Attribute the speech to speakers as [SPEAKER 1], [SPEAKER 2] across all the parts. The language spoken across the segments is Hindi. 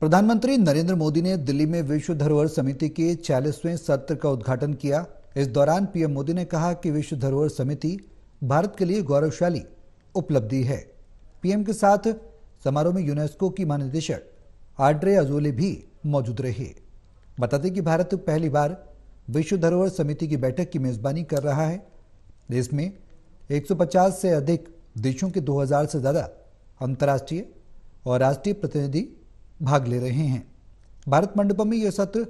[SPEAKER 1] प्रधानमंत्री नरेंद्र मोदी ने दिल्ली में विश्व धरोहर समिति के चालीसवें सत्र का उद्घाटन किया इस दौरान पीएम मोदी ने कहा कि विश्व धरोहर समिति भारत के लिए गौरवशाली उपलब्धि है पीएम के साथ समारोह में यूनेस्को की महानिदेशक आड्रे अजोले भी मौजूद रहे बताते कि भारत पहली बार विश्व धरोहर समिति की बैठक की मेजबानी कर रहा है इसमें में 150 से अधिक देशों के 2000 से ज़्यादा अंतर्राष्ट्रीय और राष्ट्रीय प्रतिनिधि भाग ले रहे हैं भारत मंडपम में यह सत्र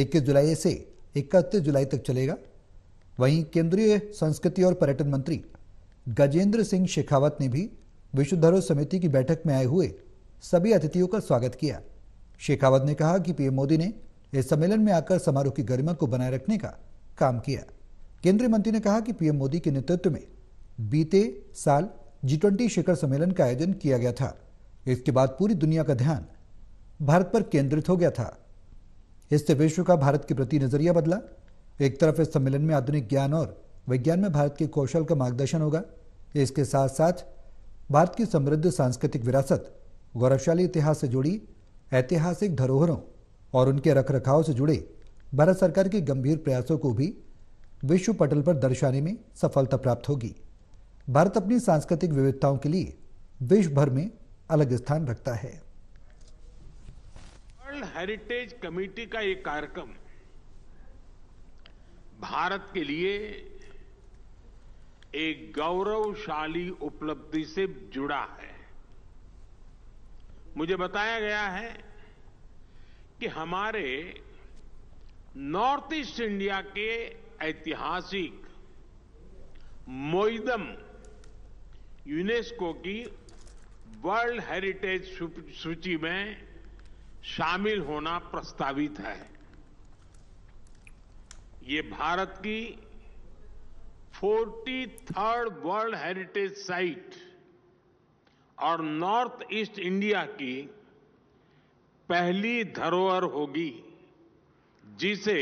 [SPEAKER 1] इक्कीस जुलाई से इकतीस जुलाई तक चलेगा वहीं केंद्रीय संस्कृति और पर्यटन मंत्री गजेंद्र सिंह शेखावत ने भी विश्व धरोहर समिति की बैठक में आए हुए सभी अतिथियों का स्वागत किया शेखावत ने कहा कि पीएम मोदी ने इस सम्मेलन में आकर समारोह की गरिमा को बनाए रखने का काम किया केंद्रीय मंत्री ने कहा कि पीएम मोदी के नेतृत्व में बीते साल जी ट्वेंटी शिखर सम्मेलन का आयोजन किया गया था इसके बाद पूरी दुनिया का ध्यान भारत पर केंद्रित हो गया था इससे विश्व का भारत के प्रति नजरिया बदला एक तरफ इस सम्मेलन में आधुनिक ज्ञान और विज्ञान में भारत के कौशल का मार्गदर्शन होगा इसके साथ साथ भारत की समृद्ध सांस्कृतिक विरासत गौरवशाली इतिहास से जुड़ी ऐतिहासिक धरोहरों और उनके रख रखाव से जुड़े भारत सरकार के गंभीर प्रयासों को भी विश्व पटल पर दर्शाने में सफलता प्राप्त होगी भारत अपनी सांस्कृतिक विविधताओं के लिए विश्व भर में अलग स्थान रखता है
[SPEAKER 2] हेरिटेज कमेटी का एक कार्यक्रम भारत के लिए एक गौरवशाली उपलब्धि से जुड़ा है मुझे बताया गया है कि हमारे नॉर्थ ईस्ट इंडिया के ऐतिहासिक मोइदम यूनेस्को की वर्ल्ड हेरिटेज सूची में शामिल होना प्रस्तावित है ये भारत की forty third world heritage site और नॉर्थ ईस्ट इंडिया की पहली धरोहर होगी जिसे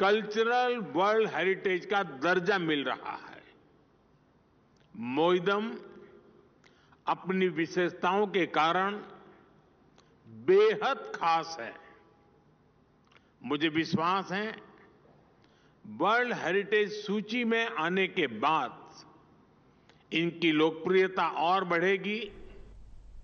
[SPEAKER 2] कल्चरल वर्ल्ड हेरिटेज का दर्जा मिल रहा है मोइदम अपनी विशेषताओं के कारण बेहद खास है मुझे विश्वास है वर्ल्ड हेरिटेज सूची में आने के बाद इनकी लोकप्रियता और बढ़ेगी